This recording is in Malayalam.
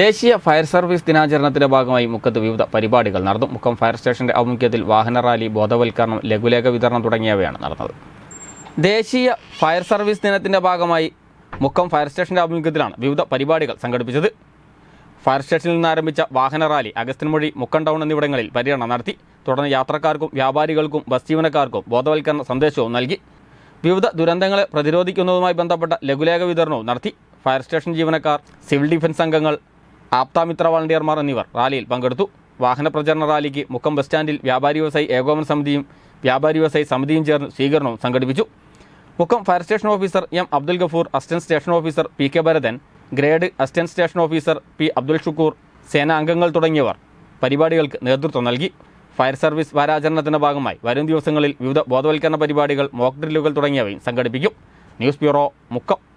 ദേശീയ ഫയർ സർവീസ് ദിനാചരണത്തിന്റെ ഭാഗമായി മുക്കത്ത് വിവിധ പരിപാടികൾ നടന്നു മുക്കം ഫയർ സ്റ്റേഷന്റെ ആഭിമുഖ്യത്തിൽ വാഹന റാലി ബോധവൽക്കരണം ലഘുലേഖ വിതരണം തുടങ്ങിയവയാണ് നടന്നത് ദേശീയ ഫയർ സർവീസ് ദിനത്തിന്റെ ഭാഗമായി മുക്കം ഫയർ സ്റ്റേഷന്റെ ആഭിമുഖ്യത്തിലാണ് വിവിധ പരിപാടികൾ സംഘടിപ്പിച്ചത് ഫയർ സ്റ്റേഷനിൽ നിന്ന് ആരംഭിച്ച വാഹന റാലി അഗസ്റ്റിൻമൊഴി മുക്കം ടൗൺ എന്നിവിടങ്ങളിൽ പര്യടനം നടത്തി തുടർന്ന് യാത്രക്കാർക്കും വ്യാപാരികൾക്കും ബസ് ജീവനക്കാർക്കും ബോധവൽക്കരണ സന്ദേശവും നൽകി വിവിധ ദുരന്തങ്ങളെ പ്രതിരോധിക്കുന്നതുമായി ബന്ധപ്പെട്ട ലഘുലേഖ വിതരണവും നടത്തി ഫയർ സ്റ്റേഷൻ ജീവനക്കാർ സിവിൽ ഡിഫൻസ് അംഗങ്ങൾ ആപ്താമിത്ര വളണ്ടിയർമാർ എന്നിവർ റാലിയിൽ പങ്കെടുത്തു വാഹന പ്രചരണ റാലിക്ക് മുക്കം ബസ് സ്റ്റാൻഡിൽ വ്യാപാരി വ്യവസായി ഏകോപന സമിതിയും വ്യാപാരി വ്യവസായി സമിതിയും ചേർന്ന് സ്വീകരണവും സംഘടിപ്പിച്ചു Mukkam fire station officer M Abdul Gafoor assistant station officer P K Bharathan grade assistant station officer P Abdul Shukkur അംഗങ്ങൾ തുടങ്ങിയവർ പരിപാടികൾക്ക് നേതൃത്വം നൽകി ഫയർ സർവീസ് വാരാചരണത്തിന്റെ ഭാഗമായി വരും ദിവസങ്ങളിൽ വിവിധ ബോധവൽക്കരണ പരിപാടികൾ മോക്ക് ഡ്രില്ലുകൾ തുടങ്ങിയവയും സംഘടിപ്പിക്കും ന്യൂസ് ബ്യൂറോ മുക്കം